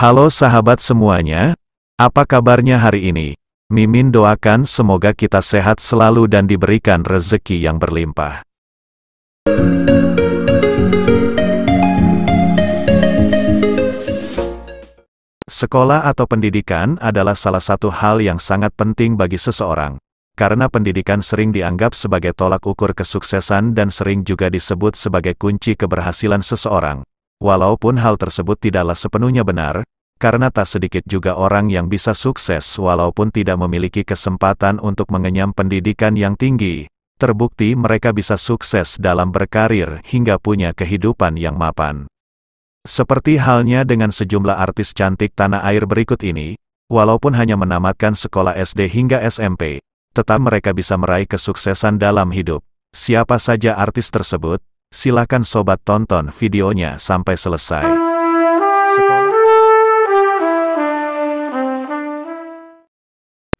Halo sahabat semuanya, apa kabarnya hari ini? Mimin doakan semoga kita sehat selalu dan diberikan rezeki yang berlimpah. Sekolah atau pendidikan adalah salah satu hal yang sangat penting bagi seseorang, karena pendidikan sering dianggap sebagai tolak ukur kesuksesan dan sering juga disebut sebagai kunci keberhasilan seseorang. Walaupun hal tersebut tidaklah sepenuhnya benar, karena tak sedikit juga orang yang bisa sukses walaupun tidak memiliki kesempatan untuk mengenyam pendidikan yang tinggi, terbukti mereka bisa sukses dalam berkarir hingga punya kehidupan yang mapan. Seperti halnya dengan sejumlah artis cantik tanah air berikut ini, walaupun hanya menamatkan sekolah SD hingga SMP, tetap mereka bisa meraih kesuksesan dalam hidup. Siapa saja artis tersebut, Silakan sobat tonton videonya sampai selesai.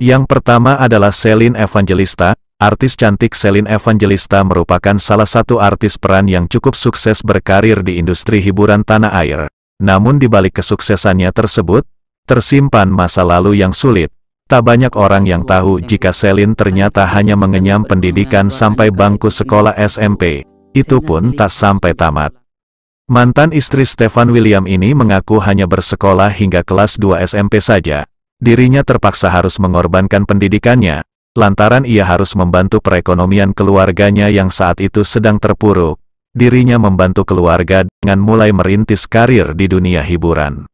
Yang pertama adalah Celine Evangelista. Artis cantik Celine Evangelista merupakan salah satu artis peran yang cukup sukses berkarir di industri hiburan tanah air. Namun di balik kesuksesannya tersebut, tersimpan masa lalu yang sulit. Tak banyak orang yang tahu jika Celine ternyata hanya mengenyam pendidikan sampai bangku sekolah SMP. Itu pun tak sampai tamat. Mantan istri Stefan William ini mengaku hanya bersekolah hingga kelas 2 SMP saja. Dirinya terpaksa harus mengorbankan pendidikannya, lantaran ia harus membantu perekonomian keluarganya yang saat itu sedang terpuruk. Dirinya membantu keluarga dengan mulai merintis karir di dunia hiburan.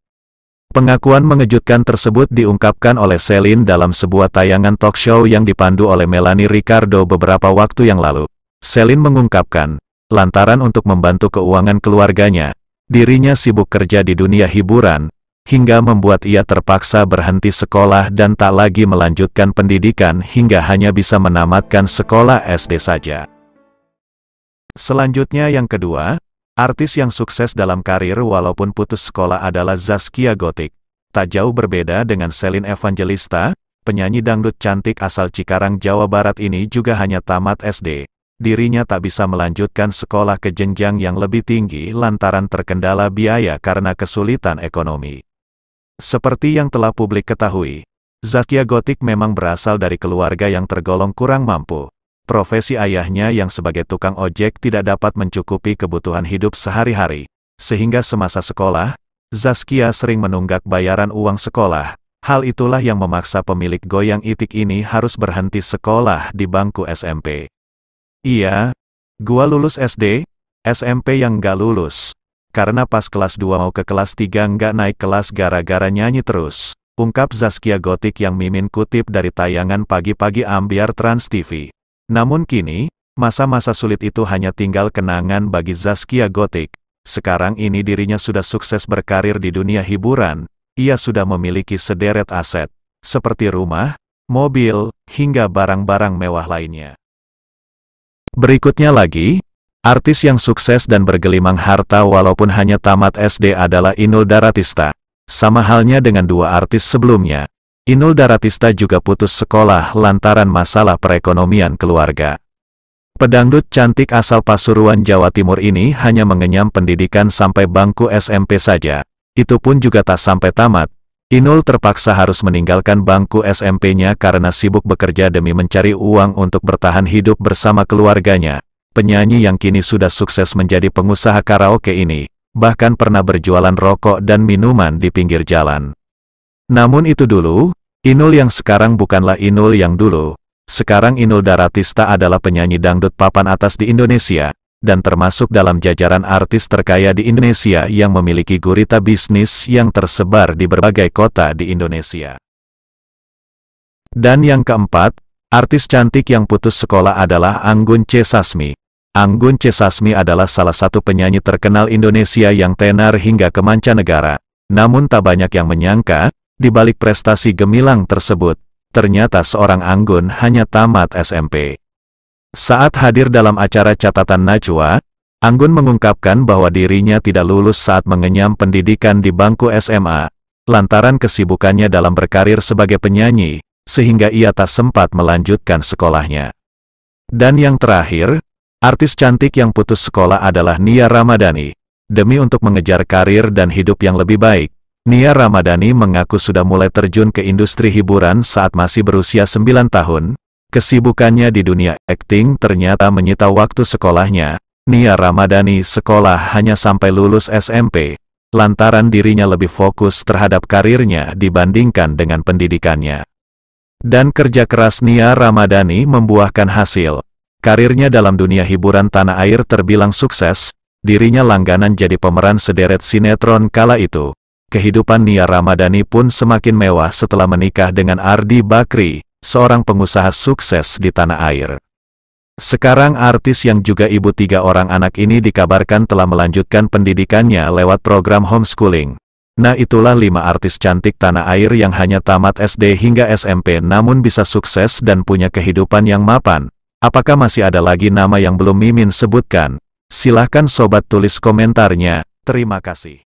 Pengakuan mengejutkan tersebut diungkapkan oleh Celine dalam sebuah tayangan talk show yang dipandu oleh Melanie Ricardo beberapa waktu yang lalu. Selin mengungkapkan, lantaran untuk membantu keuangan keluarganya, dirinya sibuk kerja di dunia hiburan, hingga membuat ia terpaksa berhenti sekolah dan tak lagi melanjutkan pendidikan hingga hanya bisa menamatkan sekolah SD saja. Selanjutnya yang kedua, artis yang sukses dalam karir walaupun putus sekolah adalah Zaskia Gotik. Tak jauh berbeda dengan Selin Evangelista, penyanyi dangdut cantik asal Cikarang, Jawa Barat ini juga hanya tamat SD dirinya tak bisa melanjutkan sekolah ke jenjang yang lebih tinggi lantaran terkendala biaya karena kesulitan ekonomi. Seperti yang telah publik ketahui, Zaskia Gotik memang berasal dari keluarga yang tergolong kurang mampu. Profesi ayahnya yang sebagai tukang ojek tidak dapat mencukupi kebutuhan hidup sehari-hari, sehingga semasa sekolah, Zaskia sering menunggak bayaran uang sekolah. Hal itulah yang memaksa pemilik goyang itik ini harus berhenti sekolah di bangku SMP. Iya, gua lulus SD, SMP yang gak lulus. Karena pas kelas 2 mau ke kelas 3 nggak naik kelas gara-gara nyanyi terus. Ungkap Zaskia Gotik yang mimin kutip dari tayangan pagi-pagi ambiar Trans TV. Namun kini, masa-masa sulit itu hanya tinggal kenangan bagi Zaskia Gotik. Sekarang ini dirinya sudah sukses berkarir di dunia hiburan, ia sudah memiliki sederet aset, seperti rumah, mobil, hingga barang-barang mewah lainnya. Berikutnya lagi, artis yang sukses dan bergelimang harta walaupun hanya tamat SD adalah Inul Daratista. Sama halnya dengan dua artis sebelumnya. Inul Daratista juga putus sekolah lantaran masalah perekonomian keluarga. Pedangdut cantik asal Pasuruan Jawa Timur ini hanya mengenyam pendidikan sampai bangku SMP saja. Itu pun juga tak sampai tamat, Inul terpaksa harus meninggalkan bangku SMP-nya karena sibuk bekerja demi mencari uang untuk bertahan hidup bersama keluarganya. Penyanyi yang kini sudah sukses menjadi pengusaha karaoke ini, bahkan pernah berjualan rokok dan minuman di pinggir jalan. Namun itu dulu, Inul yang sekarang bukanlah Inul yang dulu. Sekarang Inul Daratista adalah penyanyi dangdut papan atas di Indonesia, dan termasuk dalam jajaran artis terkaya di Indonesia yang memiliki gurita bisnis yang tersebar di berbagai kota di Indonesia. Dan yang keempat, artis cantik yang putus sekolah adalah Anggun C. Sasmi. Anggun C. Sasmi adalah salah satu penyanyi terkenal Indonesia yang tenar hingga ke mancanegara. Namun tak banyak yang menyangka, di balik prestasi gemilang tersebut, ternyata seorang Anggun hanya tamat SMP. Saat hadir dalam acara catatan Najwa, Anggun mengungkapkan bahwa dirinya tidak lulus saat mengenyam pendidikan di bangku SMA, lantaran kesibukannya dalam berkarir sebagai penyanyi, sehingga ia tak sempat melanjutkan sekolahnya. Dan yang terakhir, artis cantik yang putus sekolah adalah Nia Ramadhani. Demi untuk mengejar karir dan hidup yang lebih baik, Nia Ramadhani mengaku sudah mulai terjun ke industri hiburan saat masih berusia 9 tahun, Kesibukannya di dunia akting ternyata menyita waktu sekolahnya. Nia Ramadhani sekolah hanya sampai lulus SMP, lantaran dirinya lebih fokus terhadap karirnya dibandingkan dengan pendidikannya. Dan kerja keras Nia Ramadhani membuahkan hasil. Karirnya dalam dunia hiburan tanah air terbilang sukses, dirinya langganan jadi pemeran sederet sinetron kala itu. Kehidupan Nia Ramadhani pun semakin mewah setelah menikah dengan Ardi Bakri, seorang pengusaha sukses di tanah air. Sekarang artis yang juga ibu tiga orang anak ini dikabarkan telah melanjutkan pendidikannya lewat program homeschooling. Nah itulah lima artis cantik tanah air yang hanya tamat SD hingga SMP namun bisa sukses dan punya kehidupan yang mapan. Apakah masih ada lagi nama yang belum Mimin sebutkan? Silahkan sobat tulis komentarnya. Terima kasih.